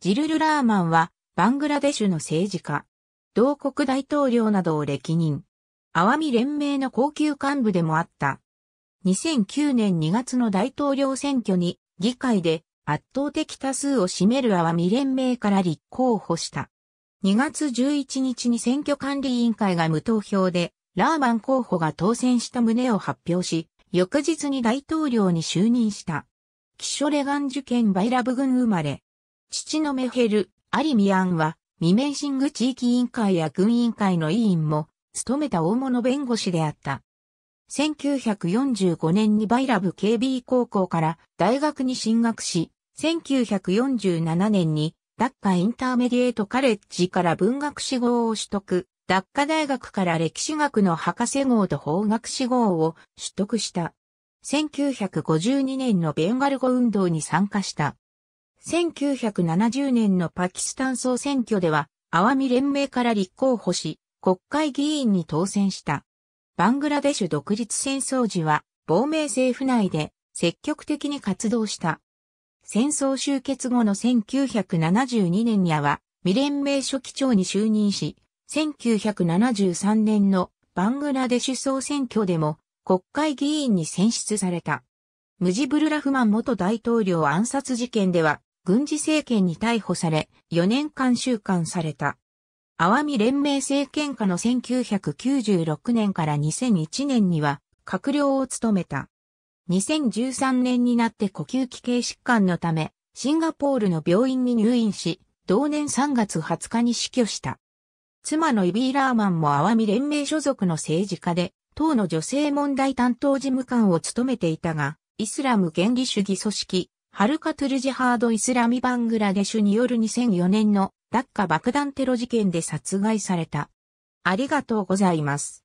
ジルル・ラーマンは、バングラデシュの政治家、同国大統領などを歴任、アワミ連盟の高級幹部でもあった。2009年2月の大統領選挙に、議会で圧倒的多数を占めるアワミ連盟から立候補した。2月11日に選挙管理委員会が無投票で、ラーマン候補が当選した旨を発表し、翌日に大統領に就任した。キショレガン受験バイラブ軍生まれ。父のメヘル、アリミアンは、未ンシング地域委員会や軍委員会の委員も、務めた大物弁護士であった。1945年にバイラブ警備高校から大学に進学し、1947年にダッカインターメディエートカレッジから文学士号を取得、ダッカ大学から歴史学の博士号と法学士号を取得した。1952年のベンガル語運動に参加した。1970年のパキスタン総選挙では、アワミ連盟から立候補し、国会議員に当選した。バングラデシュ独立戦争時は、亡命政府内で積極的に活動した。戦争終結後の1972年には、未連盟書記長に就任し、1973年のバングラデシュ総選挙でも国会議員に選出された。ムジブルラフマン元大統領暗殺事件では軍事政権に逮捕され、4年間収監された。アワミ連盟政権下の1996年から2001年には、閣僚を務めた。2013年になって呼吸器系疾患のため、シンガポールの病院に入院し、同年3月20日に死去した。妻のイビー・ラーマンもアワミ連盟所属の政治家で、党の女性問題担当事務官を務めていたが、イスラム原理主義組織、ハルカトゥルジハード・イスラミ・バングラデシュによる2004年のダッカ爆弾テロ事件で殺害された。ありがとうございます。